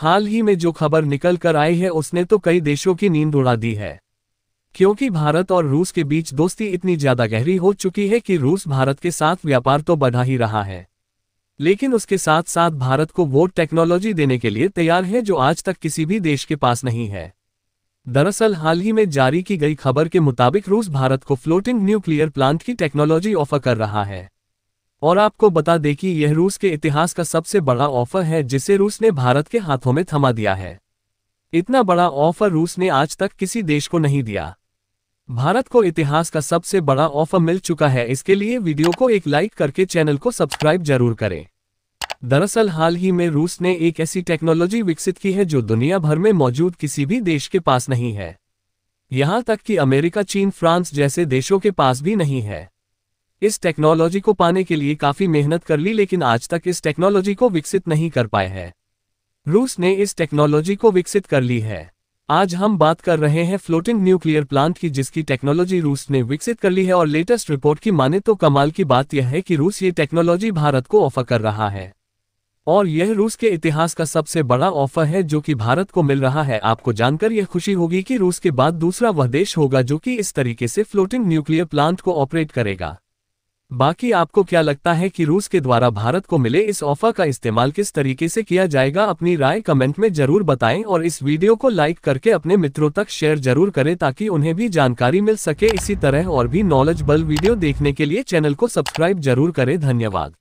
हाल ही में जो खबर निकल कर आई है उसने तो कई देशों की नींद उड़ा दी है क्योंकि भारत और रूस के बीच दोस्ती इतनी ज्यादा गहरी हो चुकी है कि रूस भारत के साथ व्यापार तो बढ़ा ही रहा है लेकिन उसके साथ साथ भारत को वो टेक्नोलॉजी देने के लिए तैयार है जो आज तक किसी भी देश के पास नहीं है दरअसल हाल ही में जारी की गई खबर के मुताबिक रूस भारत को फ्लोटिंग न्यूक्लियर प्लांट की टेक्नोलॉजी ऑफर कर रहा है और आपको बता दें कि यह रूस के इतिहास का सबसे बड़ा ऑफर है जिसे रूस ने भारत के हाथों में थमा दिया है इतना बड़ा ऑफर रूस ने आज तक किसी देश को नहीं दिया भारत को इतिहास का सबसे बड़ा ऑफर मिल चुका है इसके लिए वीडियो को एक लाइक करके चैनल को सब्सक्राइब जरूर करें दरअसल हाल ही में रूस ने एक ऐसी टेक्नोलॉजी विकसित की है जो दुनिया भर में मौजूद किसी भी देश के पास नहीं है यहां तक कि अमेरिका चीन फ्रांस जैसे देशों के पास भी नहीं है इस टेक्नोलॉजी को पाने के लिए काफी मेहनत कर ली लेकिन आज तक इस टेक्नोलॉजी को विकसित नहीं कर पाए हैं रूस ने इस टेक्नोलॉजी को विकसित कर ली है आज हम बात कर रहे हैं फ्लोटिंग न्यूक्लियर प्लांट की जिसकी टेक्नोलॉजी रूस ने विकसित कर ली है और लेटेस्ट रिपोर्ट की माने तो कमाल की बात यह है कि रूस ये टेक्नोलॉजी भारत को ऑफर कर रहा है और यह रूस के इतिहास का सबसे बड़ा ऑफर है जो कि भारत को मिल रहा है आपको जानकर यह खुशी होगी कि रूस के बाद दूसरा वह देश होगा जो कि इस तरीके से फ्लोटिंग न्यूक्लियर प्लांट को ऑपरेट करेगा बाकी आपको क्या लगता है कि रूस के द्वारा भारत को मिले इस ऑफर का इस्तेमाल किस तरीके से किया जाएगा अपनी राय कमेंट में जरूर बताएं और इस वीडियो को लाइक करके अपने मित्रों तक शेयर जरूर करें ताकि उन्हें भी जानकारी मिल सके इसी तरह और भी नॉलेजबल वीडियो देखने के लिए चैनल को सब्सक्राइब जरूर करें धन्यवाद